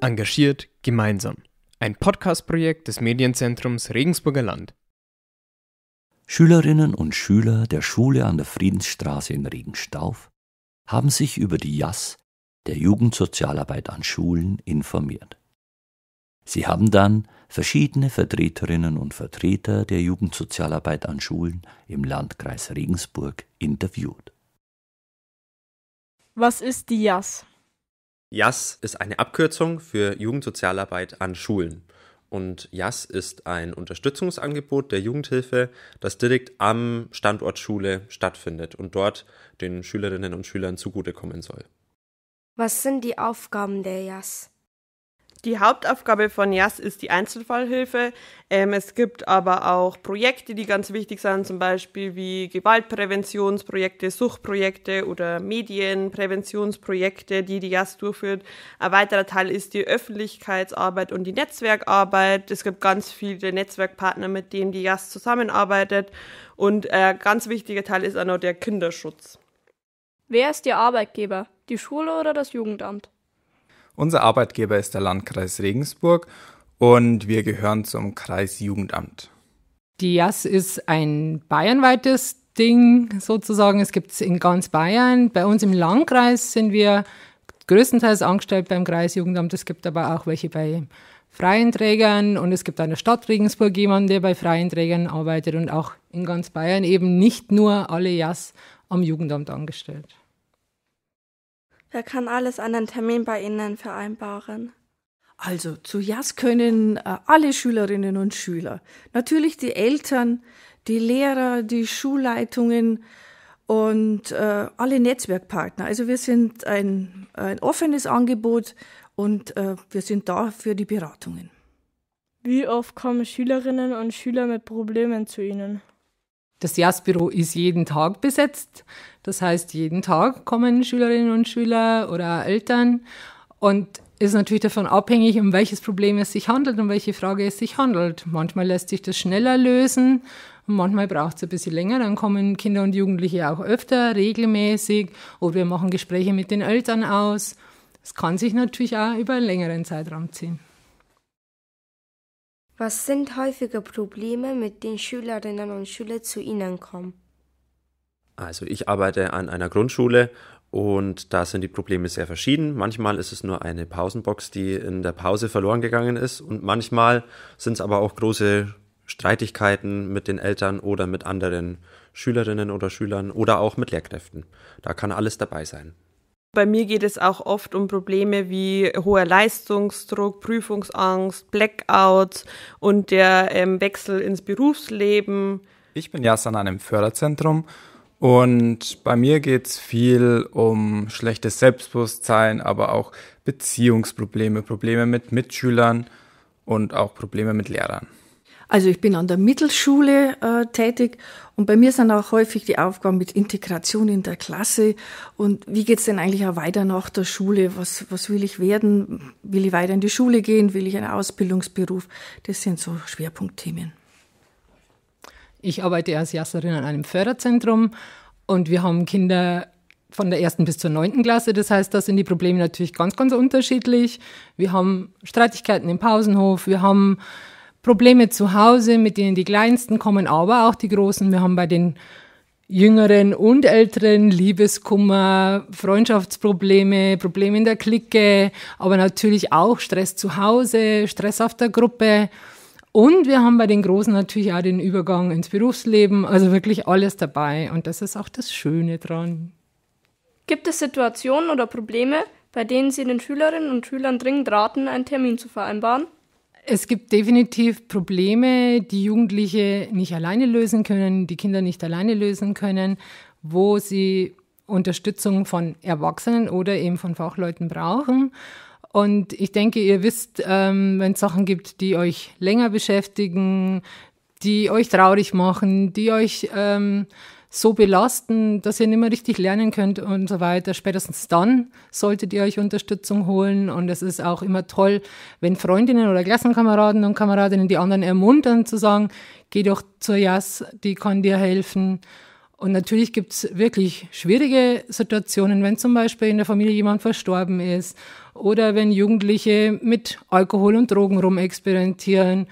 Engagiert gemeinsam. Ein Podcast-Projekt des Medienzentrums Regensburger Land. Schülerinnen und Schüler der Schule an der Friedensstraße in Regenstauf haben sich über die JAS der Jugendsozialarbeit an Schulen informiert. Sie haben dann verschiedene Vertreterinnen und Vertreter der Jugendsozialarbeit an Schulen im Landkreis Regensburg interviewt. Was ist die JAS? JAS ist eine Abkürzung für Jugendsozialarbeit an Schulen. Und JAS ist ein Unterstützungsangebot der Jugendhilfe, das direkt am Standort Schule stattfindet und dort den Schülerinnen und Schülern zugutekommen soll. Was sind die Aufgaben der JAS? Die Hauptaufgabe von JAS ist die Einzelfallhilfe. Ähm, es gibt aber auch Projekte, die ganz wichtig sind, zum Beispiel wie Gewaltpräventionsprojekte, Suchtprojekte oder Medienpräventionsprojekte, die die JAS durchführt. Ein weiterer Teil ist die Öffentlichkeitsarbeit und die Netzwerkarbeit. Es gibt ganz viele Netzwerkpartner, mit denen die JAS zusammenarbeitet. Und ein äh, ganz wichtiger Teil ist auch noch der Kinderschutz. Wer ist Ihr Arbeitgeber? Die Schule oder das Jugendamt? Unser Arbeitgeber ist der Landkreis Regensburg und wir gehören zum Kreisjugendamt. Die JAS ist ein bayernweites Ding sozusagen. Es gibt es in ganz Bayern. Bei uns im Landkreis sind wir größtenteils angestellt beim Kreisjugendamt. Es gibt aber auch welche bei freien Trägern und es gibt an der Stadt Regensburg jemanden, der bei freien Trägern arbeitet und auch in ganz Bayern eben nicht nur alle JAS am Jugendamt angestellt. Wer kann alles einen Termin bei Ihnen vereinbaren. Also zu JAS können äh, alle Schülerinnen und Schüler, natürlich die Eltern, die Lehrer, die Schulleitungen und äh, alle Netzwerkpartner. Also wir sind ein, ein offenes Angebot und äh, wir sind da für die Beratungen. Wie oft kommen Schülerinnen und Schüler mit Problemen zu Ihnen? Das Jazzbüro ist jeden Tag besetzt. Das heißt, jeden Tag kommen Schülerinnen und Schüler oder Eltern und ist natürlich davon abhängig, um welches Problem es sich handelt und welche Frage es sich handelt. Manchmal lässt sich das schneller lösen und manchmal braucht es ein bisschen länger. Dann kommen Kinder und Jugendliche auch öfter, regelmäßig oder wir machen Gespräche mit den Eltern aus. Es kann sich natürlich auch über einen längeren Zeitraum ziehen. Was sind häufige Probleme, mit denen Schülerinnen und Schüler zu Ihnen kommen? Also ich arbeite an einer Grundschule und da sind die Probleme sehr verschieden. Manchmal ist es nur eine Pausenbox, die in der Pause verloren gegangen ist und manchmal sind es aber auch große Streitigkeiten mit den Eltern oder mit anderen Schülerinnen oder Schülern oder auch mit Lehrkräften. Da kann alles dabei sein. Bei mir geht es auch oft um Probleme wie hoher Leistungsdruck, Prüfungsangst, Blackouts und der ähm, Wechsel ins Berufsleben. Ich bin Jas an einem Förderzentrum und bei mir geht es viel um schlechtes Selbstbewusstsein, aber auch Beziehungsprobleme, Probleme mit Mitschülern und auch Probleme mit Lehrern. Also ich bin an der Mittelschule äh, tätig und bei mir sind auch häufig die Aufgaben mit Integration in der Klasse und wie geht's denn eigentlich auch weiter nach der Schule? Was, was will ich werden? Will ich weiter in die Schule gehen? Will ich einen Ausbildungsberuf? Das sind so Schwerpunktthemen. Ich arbeite als Jasserin an einem Förderzentrum und wir haben Kinder von der ersten bis zur neunten Klasse. Das heißt, da sind die Probleme natürlich ganz, ganz unterschiedlich. Wir haben Streitigkeiten im Pausenhof, wir haben Probleme zu Hause, mit denen die Kleinsten kommen, aber auch die Großen. Wir haben bei den Jüngeren und Älteren Liebeskummer, Freundschaftsprobleme, Probleme in der Clique, aber natürlich auch Stress zu Hause, Stress auf der Gruppe. Und wir haben bei den Großen natürlich auch den Übergang ins Berufsleben, also wirklich alles dabei. Und das ist auch das Schöne dran. Gibt es Situationen oder Probleme, bei denen Sie den Schülerinnen und Schülern dringend raten, einen Termin zu vereinbaren? Es gibt definitiv Probleme, die Jugendliche nicht alleine lösen können, die Kinder nicht alleine lösen können, wo sie Unterstützung von Erwachsenen oder eben von Fachleuten brauchen. Und ich denke, ihr wisst, ähm, wenn es Sachen gibt, die euch länger beschäftigen, die euch traurig machen, die euch ähm, so belasten, dass ihr nicht mehr richtig lernen könnt und so weiter. Spätestens dann solltet ihr euch Unterstützung holen. Und es ist auch immer toll, wenn Freundinnen oder Klassenkameraden und Kameradinnen die anderen ermuntern zu sagen, geh doch zur JAS, die kann dir helfen. Und natürlich gibt's wirklich schwierige Situationen, wenn zum Beispiel in der Familie jemand verstorben ist oder wenn Jugendliche mit Alkohol und Drogen rumexperimentieren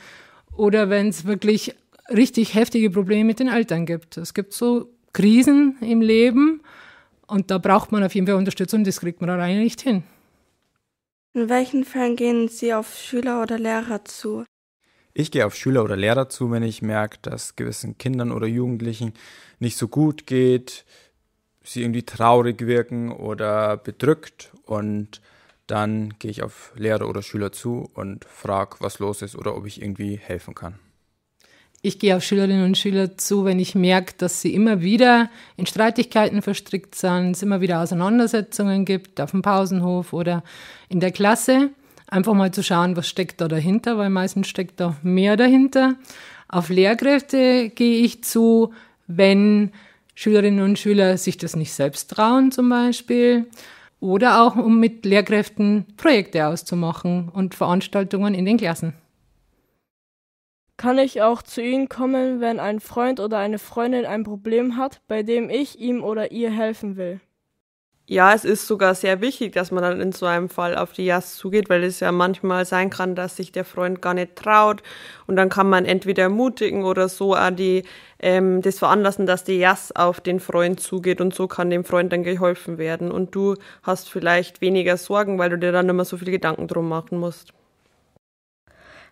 oder wenn es wirklich richtig heftige Probleme mit den Eltern gibt. Es gibt so Krisen im Leben und da braucht man auf jeden Fall Unterstützung, das kriegt man alleine nicht hin. In welchen Fällen gehen Sie auf Schüler oder Lehrer zu? Ich gehe auf Schüler oder Lehrer zu, wenn ich merke, dass gewissen Kindern oder Jugendlichen nicht so gut geht, sie irgendwie traurig wirken oder bedrückt und dann gehe ich auf Lehrer oder Schüler zu und frage, was los ist oder ob ich irgendwie helfen kann ich gehe auf Schülerinnen und Schüler zu, wenn ich merke, dass sie immer wieder in Streitigkeiten verstrickt sind, es immer wieder Auseinandersetzungen gibt, auf dem Pausenhof oder in der Klasse. Einfach mal zu schauen, was steckt da dahinter, weil meistens steckt da mehr dahinter. Auf Lehrkräfte gehe ich zu, wenn Schülerinnen und Schüler sich das nicht selbst trauen zum Beispiel. Oder auch, um mit Lehrkräften Projekte auszumachen und Veranstaltungen in den Klassen. Kann ich auch zu Ihnen kommen, wenn ein Freund oder eine Freundin ein Problem hat, bei dem ich ihm oder ihr helfen will? Ja, es ist sogar sehr wichtig, dass man dann in so einem Fall auf die JAS zugeht, weil es ja manchmal sein kann, dass sich der Freund gar nicht traut. Und dann kann man entweder ermutigen oder so auch die, ähm, das veranlassen, dass die JAS auf den Freund zugeht. Und so kann dem Freund dann geholfen werden. Und du hast vielleicht weniger Sorgen, weil du dir dann immer so viel Gedanken drum machen musst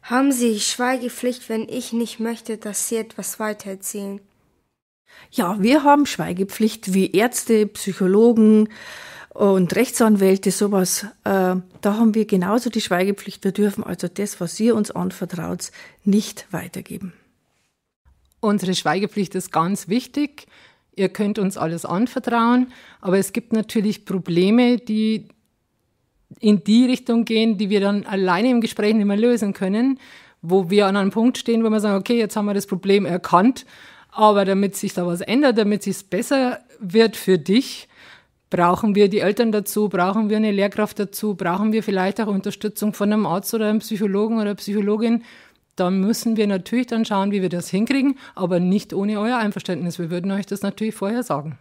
haben Sie Schweigepflicht, wenn ich nicht möchte, dass Sie etwas weitererzählen? Ja, wir haben Schweigepflicht wie Ärzte, Psychologen und Rechtsanwälte, sowas. Äh, da haben wir genauso die Schweigepflicht. Wir dürfen also das, was ihr uns anvertraut, nicht weitergeben. Unsere Schweigepflicht ist ganz wichtig. Ihr könnt uns alles anvertrauen, aber es gibt natürlich Probleme, die in die Richtung gehen, die wir dann alleine im Gespräch nicht mehr lösen können, wo wir an einem Punkt stehen, wo wir sagen, okay, jetzt haben wir das Problem erkannt, aber damit sich da was ändert, damit es besser wird für dich, brauchen wir die Eltern dazu, brauchen wir eine Lehrkraft dazu, brauchen wir vielleicht auch Unterstützung von einem Arzt oder einem Psychologen oder Psychologin, dann müssen wir natürlich dann schauen, wie wir das hinkriegen, aber nicht ohne euer Einverständnis. Wir würden euch das natürlich vorher sagen.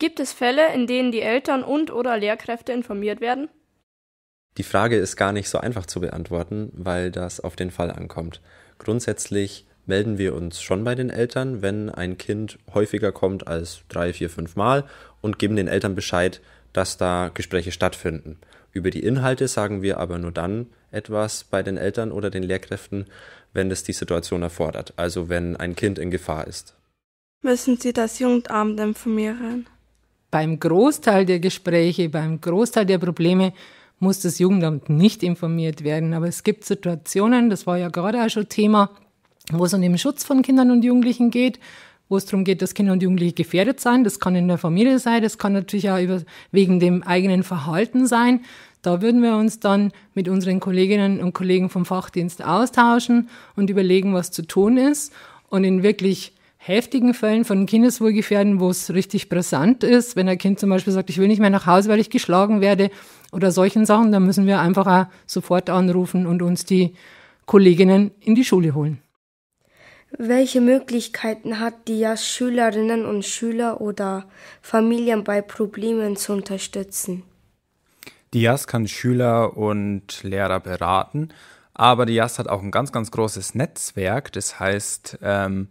Gibt es Fälle, in denen die Eltern und/oder Lehrkräfte informiert werden? Die Frage ist gar nicht so einfach zu beantworten, weil das auf den Fall ankommt. Grundsätzlich melden wir uns schon bei den Eltern, wenn ein Kind häufiger kommt als drei, vier, fünf Mal und geben den Eltern Bescheid, dass da Gespräche stattfinden. Über die Inhalte sagen wir aber nur dann etwas bei den Eltern oder den Lehrkräften, wenn es die Situation erfordert, also wenn ein Kind in Gefahr ist. Müssen Sie das Jugendamt informieren? beim Großteil der Gespräche, beim Großteil der Probleme muss das Jugendamt nicht informiert werden. Aber es gibt Situationen, das war ja gerade auch schon Thema, wo es um den Schutz von Kindern und Jugendlichen geht, wo es darum geht, dass Kinder und Jugendliche gefährdet sein. Das kann in der Familie sein, das kann natürlich auch über, wegen dem eigenen Verhalten sein. Da würden wir uns dann mit unseren Kolleginnen und Kollegen vom Fachdienst austauschen und überlegen, was zu tun ist. Und in wirklich heftigen Fällen von Kindeswohlgefährden, wo es richtig brisant ist, wenn ein Kind zum Beispiel sagt, ich will nicht mehr nach Hause, weil ich geschlagen werde oder solchen Sachen, dann müssen wir einfach auch sofort anrufen und uns die Kolleginnen in die Schule holen. Welche Möglichkeiten hat die JAS Schülerinnen und Schüler oder Familien bei Problemen zu unterstützen? Die JAS kann Schüler und Lehrer beraten, aber die JAS hat auch ein ganz, ganz großes Netzwerk. Das heißt, ähm,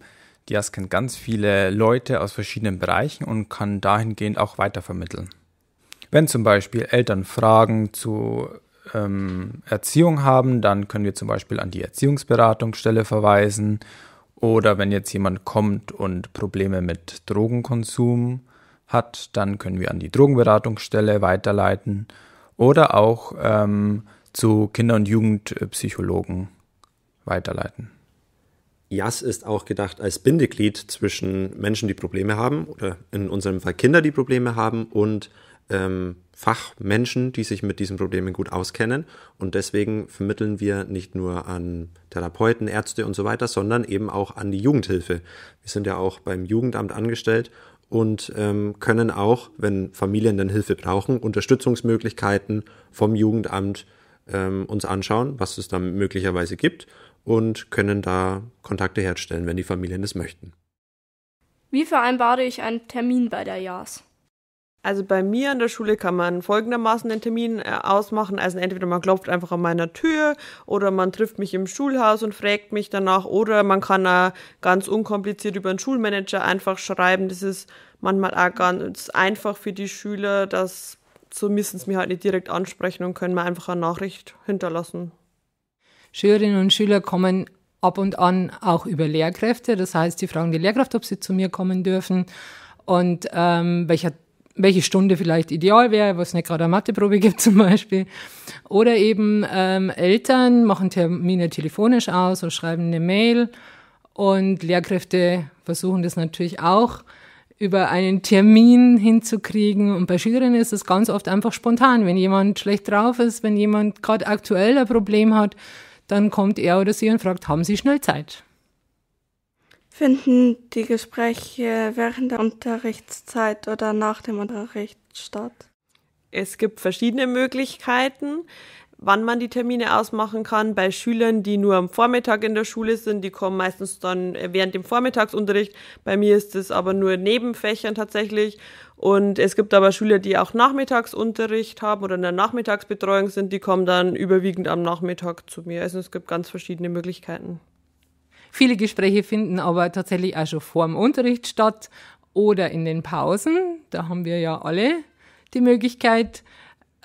Dias kennt ganz viele Leute aus verschiedenen Bereichen und kann dahingehend auch weitervermitteln. Wenn zum Beispiel Eltern Fragen zu ähm, Erziehung haben, dann können wir zum Beispiel an die Erziehungsberatungsstelle verweisen. Oder wenn jetzt jemand kommt und Probleme mit Drogenkonsum hat, dann können wir an die Drogenberatungsstelle weiterleiten. Oder auch ähm, zu Kinder- und Jugendpsychologen weiterleiten. Jas ist auch gedacht als Bindeglied zwischen Menschen, die Probleme haben, oder in unserem Fall Kinder, die Probleme haben, und ähm, Fachmenschen, die sich mit diesen Problemen gut auskennen. Und deswegen vermitteln wir nicht nur an Therapeuten, Ärzte und so weiter, sondern eben auch an die Jugendhilfe. Wir sind ja auch beim Jugendamt angestellt und ähm, können auch, wenn Familien dann Hilfe brauchen, Unterstützungsmöglichkeiten vom Jugendamt ähm, uns anschauen, was es da möglicherweise gibt und können da Kontakte herstellen, wenn die Familien das möchten. Wie vereinbare ich einen Termin bei der JAS? Also bei mir an der Schule kann man folgendermaßen den Termin äh, ausmachen. Also entweder man klopft einfach an meiner Tür oder man trifft mich im Schulhaus und fragt mich danach oder man kann auch äh, ganz unkompliziert über einen Schulmanager einfach schreiben. Das ist manchmal auch ganz einfach für die Schüler, dass so müssen sie mich halt nicht direkt ansprechen und können mir einfach eine Nachricht hinterlassen. Schülerinnen und Schüler kommen ab und an auch über Lehrkräfte. Das heißt, sie fragen die Lehrkraft, ob sie zu mir kommen dürfen und ähm, welcher, welche Stunde vielleicht ideal wäre, wo es nicht gerade eine Matheprobe gibt zum Beispiel. Oder eben ähm, Eltern machen Termine telefonisch aus oder schreiben eine Mail. Und Lehrkräfte versuchen das natürlich auch über einen Termin hinzukriegen. Und bei Schülerinnen ist es ganz oft einfach spontan. Wenn jemand schlecht drauf ist, wenn jemand gerade aktuell ein Problem hat, dann kommt er oder sie und fragt, haben Sie schnell Zeit? Finden die Gespräche während der Unterrichtszeit oder nach dem Unterricht statt? Es gibt verschiedene Möglichkeiten wann man die Termine ausmachen kann. Bei Schülern, die nur am Vormittag in der Schule sind, die kommen meistens dann äh, während dem Vormittagsunterricht. Bei mir ist es aber nur Nebenfächern tatsächlich. Und es gibt aber Schüler, die auch Nachmittagsunterricht haben oder in der Nachmittagsbetreuung sind, die kommen dann überwiegend am Nachmittag zu mir. Also es gibt ganz verschiedene Möglichkeiten. Viele Gespräche finden aber tatsächlich auch schon vor dem Unterricht statt oder in den Pausen. Da haben wir ja alle die Möglichkeit,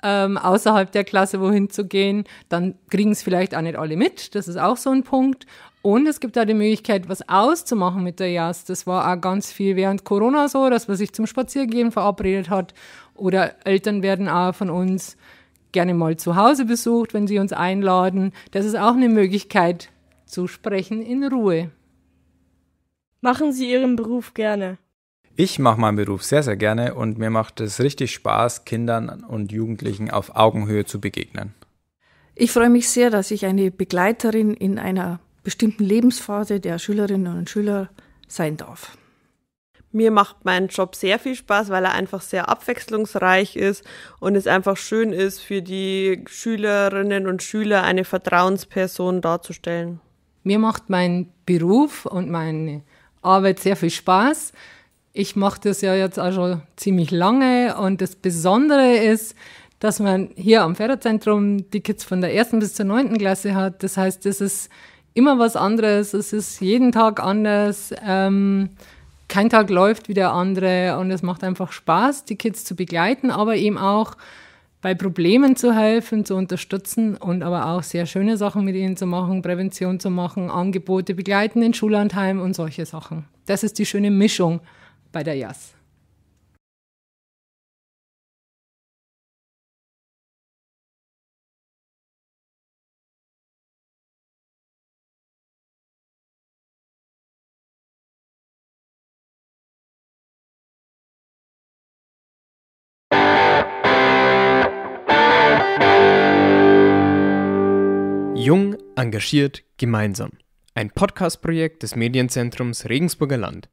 ähm, außerhalb der Klasse wohin zu gehen, dann kriegen es vielleicht auch nicht alle mit. Das ist auch so ein Punkt. Und es gibt auch die Möglichkeit, was auszumachen mit der JAS. Das war auch ganz viel während Corona so, dass man sich zum Spaziergehen verabredet hat. Oder Eltern werden auch von uns gerne mal zu Hause besucht, wenn sie uns einladen. Das ist auch eine Möglichkeit zu sprechen in Ruhe. Machen Sie Ihren Beruf gerne. Ich mache meinen Beruf sehr, sehr gerne und mir macht es richtig Spaß, Kindern und Jugendlichen auf Augenhöhe zu begegnen. Ich freue mich sehr, dass ich eine Begleiterin in einer bestimmten Lebensphase der Schülerinnen und Schüler sein darf. Mir macht mein Job sehr viel Spaß, weil er einfach sehr abwechslungsreich ist und es einfach schön ist, für die Schülerinnen und Schüler eine Vertrauensperson darzustellen. Mir macht mein Beruf und meine Arbeit sehr viel Spaß, ich mache das ja jetzt auch schon ziemlich lange und das Besondere ist, dass man hier am Förderzentrum die Kids von der ersten bis zur neunten Klasse hat. Das heißt, es ist immer was anderes, es ist jeden Tag anders. Ähm, kein Tag läuft wie der andere und es macht einfach Spaß, die Kids zu begleiten, aber eben auch bei Problemen zu helfen, zu unterstützen und aber auch sehr schöne Sachen mit ihnen zu machen, Prävention zu machen, Angebote begleiten in Schullandheim und solche Sachen. Das ist die schöne Mischung bei der JAS. Jung, engagiert, gemeinsam. Ein Podcast-Projekt des Medienzentrums Regensburger Land.